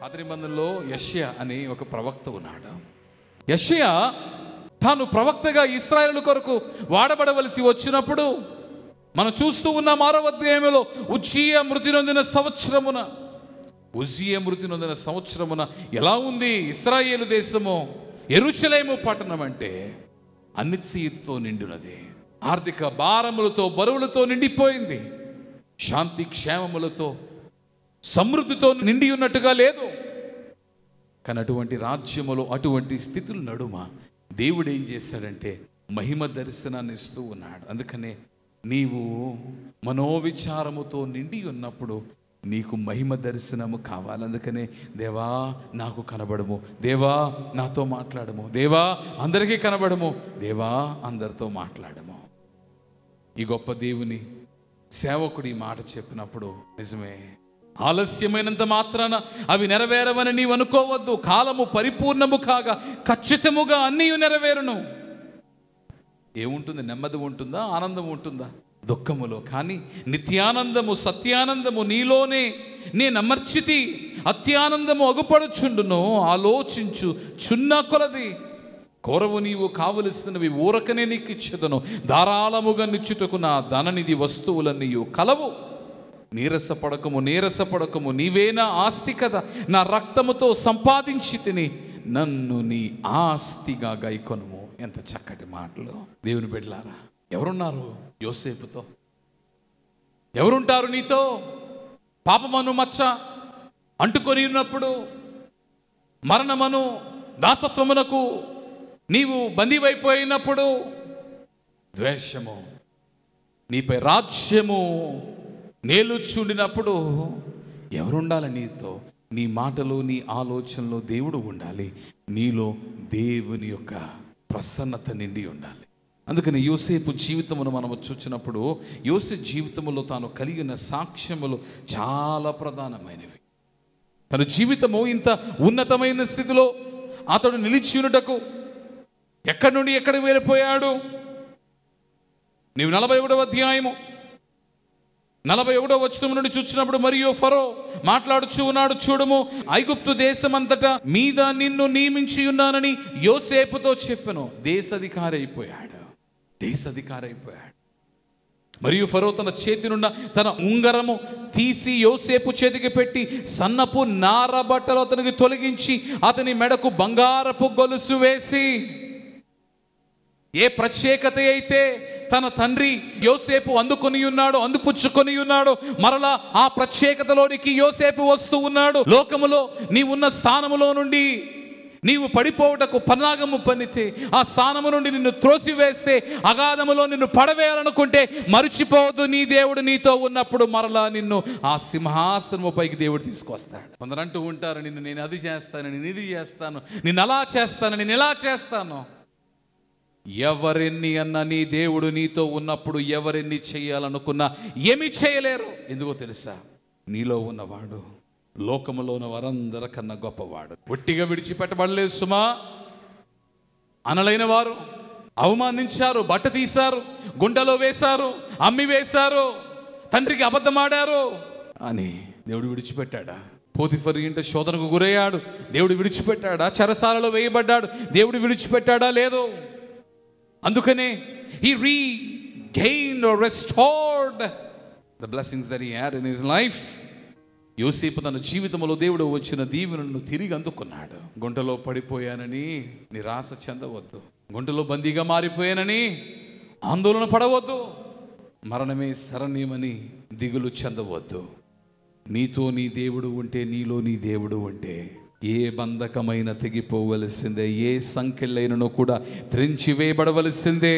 పాత నిబంధనలో యష్య అని ఒక ప్రవక్త ఉన్నాడు యష్య తాను ప్రవక్తగా ఇస్రాయల్ కొరకు వాడబడవలసి వచ్చినప్పుడు మనం చూస్తూ ఉన్న ఆరవ అధ్యాయంలో ఉజ్జీయ మృతి నొందిన సంవత్సరమున ఉజ్జీయ మృతి నొందిన సంవత్సరమున ఎలా ఉంది ఇస్రాయేలు దేశము ఎరుచలేము పట్టణం అంటే అనిశ్చయతతో నిండినది ఆర్థిక భారములతో బరువులతో నిండిపోయింది శాంతి క్షేమములతో సమృద్ధితో నిండి ఉన్నట్టుగా లేదు కానీ అటువంటి రాజ్యములో అటువంటి స్థితుల నడుమ దేవుడు ఏం చేస్తాడంటే మహిమ దర్శనాన్ని ఇస్తూ ఉన్నాడు అందుకనే నీవు మనోవిచారముతో నిండి ఉన్నప్పుడు నీకు మహిమ దర్శనము కావాలి అందుకనే దేవా నాకు కనబడము దేవా నాతో మాట్లాడము దేవా అందరికీ కనబడము దేవా అందరితో మాట్లాడము ఈ గొప్ప దేవుని సేవకుడి మాట చెప్పినప్పుడు నిజమే ఆలస్యమైనంత మాత్రాన అవి నెరవేరవని నీవు అనుకోవద్దు కాలము పరిపూర్ణము కాగా ఖచ్చితముగా అన్నీ నెరవేరును ఏముంటుంది నెమ్మది ఉంటుందా ఆనందం ఉంటుందా దుఃఖములో కానీ నిత్యానందము సత్యానందము నీలోనే నీ నమర్చితి అత్యానందము అగుపడుచుండును ఆలోచించు చున్న కొలది కోరవు నీవు కావలసినవి ఊరకనే నీకు ఇచ్చేదను ధారాళముగా నిచ్చుటకు నా ధననిధి వస్తువులన్నీ కలవు నీరసపడకము నీరసపడకము నీవే నా ఆస్తి కదా నా రక్తముతో సంపాదించి తిని నన్ను నీ ఆస్తిగా గైకొనుము ఎంత చక్కటి మాటలు దేవుని బిడ్డలారా ఎవరున్నారు యోసేపుతో ఎవరుంటారు నీతో పాపమను మచ్చ అంటుకొని ఉన్నప్పుడు మరణమను దాసత్వమునకు నీవు బందీవైపోయినప్పుడు ద్వేషము నీపై రాజ్యము చూడినప్పుడు ఎవరుండాలి నీతో నీ మాటలు నీ ఆలోచనలో దేవుడు ఉండాలి నీలో దేవుని యొక్క ప్రసన్నత నిండి ఉండాలి అందుకని యోసేపు జీవితమును మనం చూచినప్పుడు యోసేపు జీవితంలో తాను కలిగిన సాక్ష్యములు చాలా ప్రధానమైనవి తన జీవితము ఇంత ఉన్నతమైన స్థితిలో అతడు నిలిచినటకు ఎక్కడి నుండి ఎక్కడికి వెళ్ళిపోయాడు నీవు నలభై ఒకటవ అధ్యాయము నలభై ఒకటో వచ్చిన నుండి చూచినప్పుడు మరియు ఫరో మాట్లాడుచు ఉన్నాడు చూడము ఐగుప్తు దేశమంతటా మీద నిన్ను నియమించి ఉన్నానని యోసేపుతో చెప్పను దేశాధికారి అయిపోయాడు దేశాధికారి అయిపోయాడు మరియు ఫరో తన చేతినున్న తన ఉంగరము తీసి యోసేపు చేతికి పెట్టి సన్నపు నార బట్టలు అతనికి తొలగించి అతని మెడకు బంగారపు గొలుసు వేసి ఏ ప్రత్యేకత అయితే తన తండ్రి యోసేపు అందుకొని ఉన్నాడు అందుపుచ్చుకొని ఉన్నాడు మరలా ఆ ప్రత్యేకతలోనికి యోసేపు వస్తూ ఉన్నాడు లోకములో నీవున్న స్థానములో నుండి నీవు పడిపోవుటకు పన్నాగము పన్నితే ఆ స్థానము నుండి నిన్ను త్రోసివేస్తే అగాధములో నిన్ను పడవేయాలనుకుంటే మరిచిపోదు నీ దేవుడు నీతో ఉన్నప్పుడు మరలా నిన్ను ఆ సింహాసనము పైకి దేవుడు తీసుకొస్తాడు కొందరంటూ ఉంటారు నిన్ను నేను అది చేస్తాను నేను ఇది చేస్తాను నిన్ను అలా చేస్తాను నేను ఇలా చేస్తాను ఎవరెన్ని అన్న నీ దేవుడు నీతో ఉన్నప్పుడు ఎవరెన్ని చేయాలనుకున్నా ఏమి చేయలేరు ఎందుకో తెలుసా నీలో ఉన్నవాడు లోకములో ఉన్న వారందరికన్నా గొప్పవాడు ఒట్టిగా విడిచిపెట్టబడలేదు సుమా అనలైన వారు అవమానించారు బట్ట తీశారు గుండెలో వేశారు అమ్మి వేశారు తండ్రికి అబద్ధమాడారు అని దేవుడు విడిచిపెట్టాడా పోతిఫర్ ఇంట శోధనకు గురయ్యాడు దేవుడు విడిచిపెట్టాడా చరసాలలో వేయబడ్డాడు దేవుడు విడిచిపెట్టాడా లేదు అందుకనే he regain restored the blessings that add had in his life యోసేపు తన జీవితంలో దేవుడు వచ్చిన దీవెనను తిరిగి అందుకున్నాడు గుంటలో పడిపోయానని నిరాశ చెందవద్దు గుంటలో బందీగా మారిపోయానని ఆందోళన పడవద్దు మరణమే శరణ్యమని దిగులు చెందవద్దు నీతో నీ దేవుడు ఉంటే నీలో నీ దేవుడు ఉంటే ఏ బంధకమైన తెగిపోవలసిందే ఏ సంఖ్యలైనను కూడా త్రించివేయబడవలసిందే